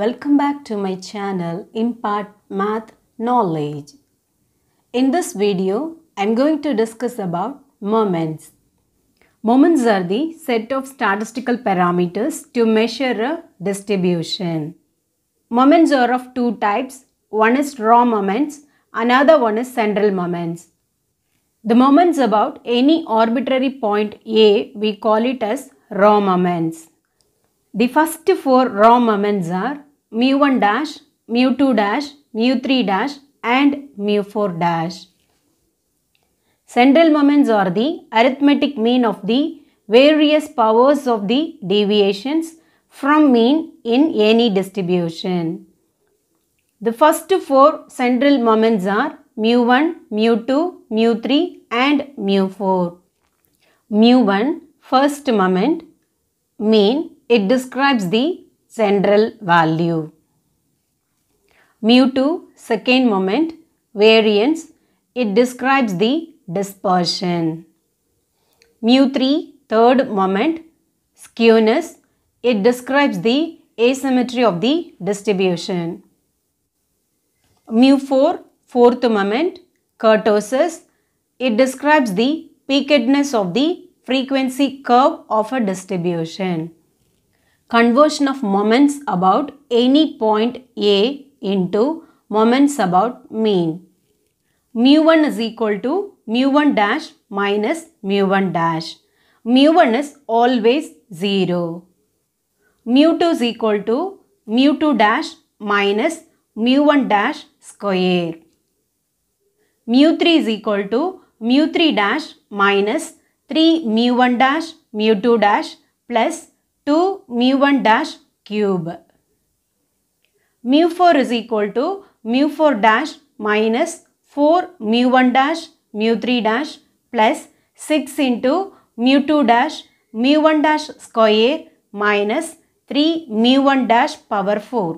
Welcome back to my channel Impart Math Knowledge. In this video, I am going to discuss about moments. Moments are the set of statistical parameters to measure a distribution. Moments are of two types. One is raw moments, another one is central moments. The moments about any arbitrary point A, we call it as raw moments. The first four raw moments are mu1 dash, mu2 dash, mu3 dash and mu4 dash. Central moments are the arithmetic mean of the various powers of the deviations from mean in any distribution. The first four central moments are mu1, mu2, mu3 and mu4. Mu1, first moment, mean, it describes the central value. Mu2 second moment variance it describes the dispersion. Mu3 third moment skewness it describes the asymmetry of the distribution. Mu4 fourth moment kurtosis it describes the peakedness of the frequency curve of a distribution conversion of moments about any point A into moments about mean. mu1 is equal to mu1 dash minus mu1 dash. mu1 is always 0. mu2 is equal to mu2 dash minus mu1 dash square. mu3 is equal to mu3 dash minus 3 mu1 dash mu2 dash plus to mu1 dash cube. Mu4 is equal to mu4 dash minus 4 mu1 dash mu3 dash plus 6 into mu2 dash mu1 dash square minus 3 mu1 dash power 4.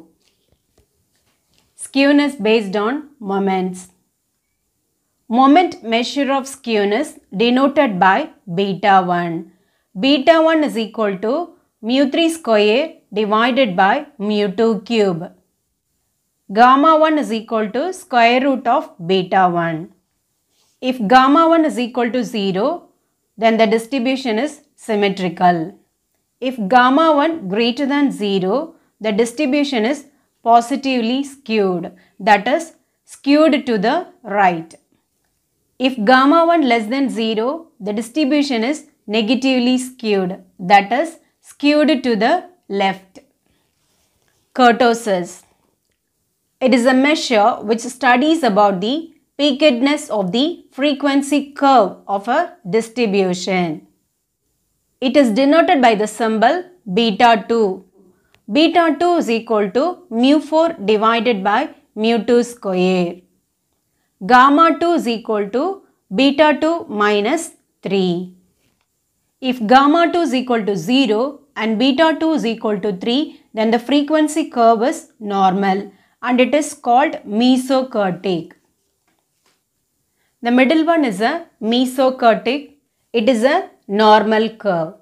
Skewness based on moments. Moment measure of skewness denoted by beta 1. Beta 1 is equal to mu3 square divided by mu2 cube. Gamma 1 is equal to square root of beta 1. If gamma 1 is equal to 0, then the distribution is symmetrical. If gamma 1 greater than 0, the distribution is positively skewed, that is skewed to the right. If gamma 1 less than 0, the distribution is negatively skewed, that is skewed to the left. Kurtosis. It is a measure which studies about the peakedness of the frequency curve of a distribution. It is denoted by the symbol beta 2. Beta 2 is equal to mu 4 divided by mu 2 square. Gamma 2 is equal to beta 2 minus 3. If gamma 2 is equal to 0, and beta 2 is equal to 3, then the frequency curve is normal and it is called mesokurtic. The middle one is a mesokurtic. It is a normal curve.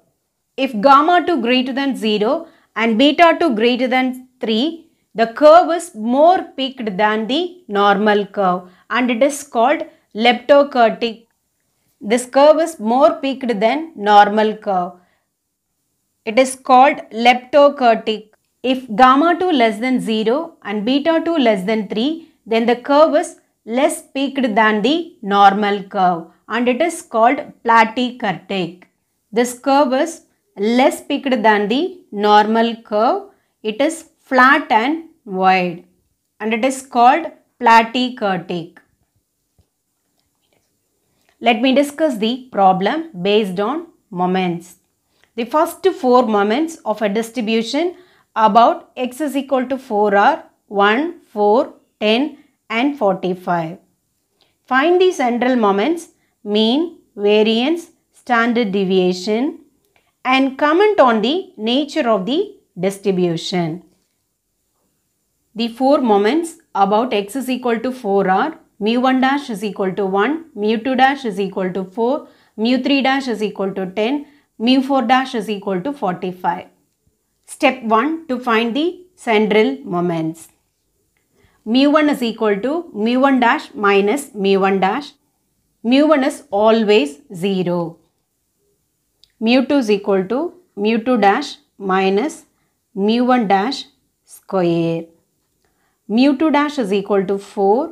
If gamma 2 greater than 0 and beta 2 greater than 3, the curve is more peaked than the normal curve and it is called leptokurtic. This curve is more peaked than normal curve it is called leptokurtic. If gamma 2 less than 0 and beta 2 less than 3, then the curve is less peaked than the normal curve and it is called platykurtic. This curve is less peaked than the normal curve. It is flat and wide and it is called platykurtic. Let me discuss the problem based on moments. The first four moments of a distribution about x is equal to 4 are 1, 4, 10 and 45. Find the central moments, mean, variance, standard deviation and comment on the nature of the distribution. The four moments about x is equal to 4 are mu 1 dash is equal to 1, mu 2 dash is equal to 4, mu 3 dash is equal to 10 mu 4 dash is equal to 45. Step 1 to find the central moments. Mu 1 is equal to mu 1 dash minus mu 1 dash. Mu 1 is always 0. Mu 2 is equal to mu 2 dash minus mu 1 dash square. Mu 2 dash is equal to 4.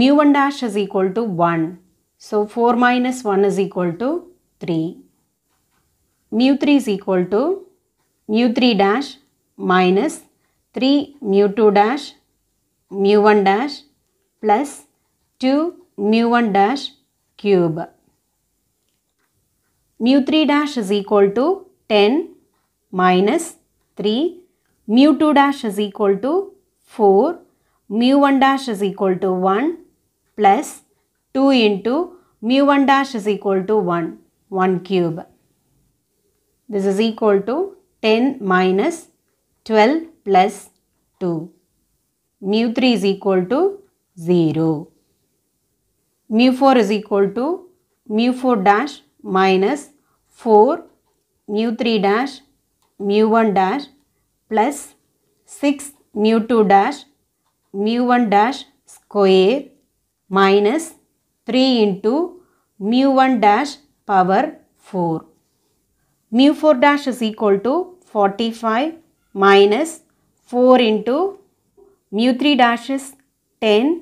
Mu 1 dash is equal to 1. So 4 minus 1 is equal to 3. Mu 3 is equal to mu 3 dash minus 3 mu 2 dash mu 1 dash plus 2 mu 1 dash cube. Mu 3 dash is equal to 10 minus 3 mu 2 dash is equal to 4 mu 1 dash is equal to 1 plus 2 into mu 1 dash is equal to 1. 1 cube. This is equal to 10 minus 12 plus 2. Mu 3 is equal to 0. Mu 4 is equal to mu 4 dash minus 4 mu 3 dash mu 1 dash plus 6 mu 2 dash mu 1 dash square minus 3 into mu 1 dash power 4. Mu 4 dash is equal to 45 minus 4 into mu 3 dash is 10,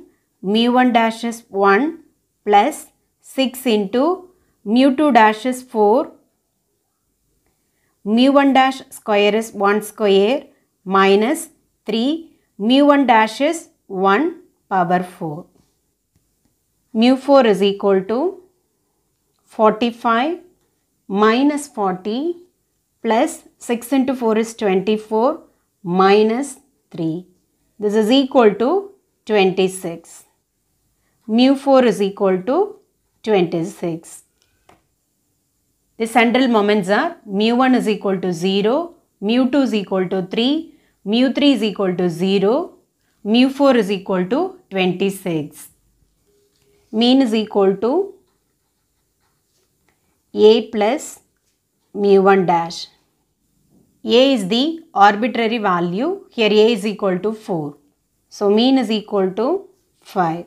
mu 1 dash is 1 plus 6 into mu 2 dash is 4, mu 1 dash square is 1 square minus 3 mu 1 dash is 1 power 4. Mu 4 is equal to 45 minus 40 plus 6 into 4 is 24 minus 3. This is equal to 26. Mu 4 is equal to 26. The central moments are mu 1 is equal to 0, mu 2 is equal to 3, mu 3 is equal to 0, mu 4 is equal to 26. Mean is equal to a plus mu1 dash. a is the arbitrary value. Here a is equal to 4. So mean is equal to 5.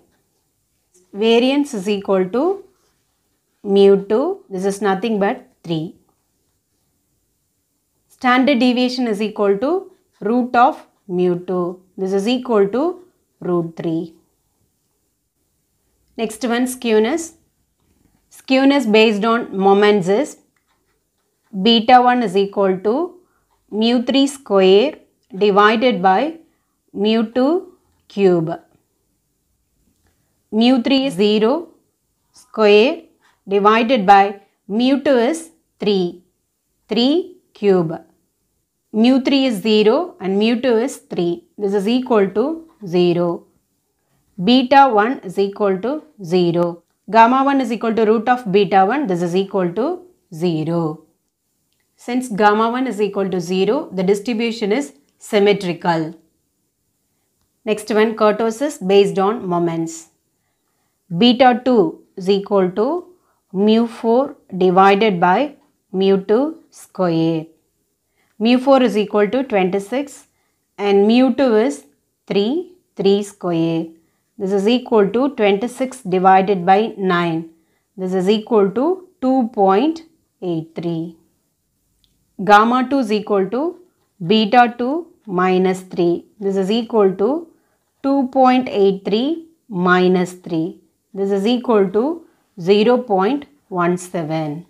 Variance is equal to mu2. This is nothing but 3. Standard deviation is equal to root of mu2. This is equal to root 3. Next one skewness skewness based on moments is beta 1 is equal to mu 3 square divided by mu 2 cube. Mu 3 is 0 square divided by mu 2 is 3, 3 cube. Mu 3 is 0 and mu 2 is 3. This is equal to 0. Beta 1 is equal to 0. Gamma 1 is equal to root of beta 1. This is equal to 0. Since gamma 1 is equal to 0, the distribution is symmetrical. Next one, kurtosis based on moments. Beta 2 is equal to mu 4 divided by mu 2 square. Mu 4 is equal to 26 and mu 2 is 3, 3 square. This is equal to 26 divided by 9. This is equal to 2.83. Gamma 2 is equal to beta 2 minus 3. This is equal to 2.83 minus 3. This is equal to 0.17.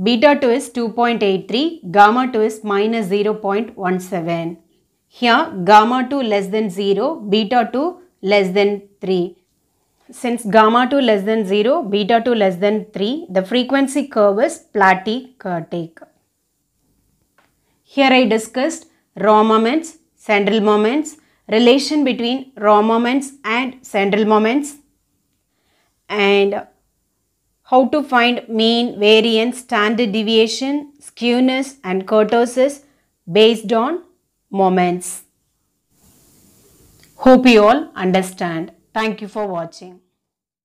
Beta 2 is 2.83, gamma 2 is minus 0.17. Here gamma 2 less than 0, beta 2 less than 3. Since gamma 2 less than 0, beta 2 less than 3, the frequency curve is platy curtic. Here I discussed raw moments, central moments, relation between raw moments and central moments and how to find mean, variance, standard deviation, skewness and kurtosis based on moments. Hope you all understand. Thank you for watching.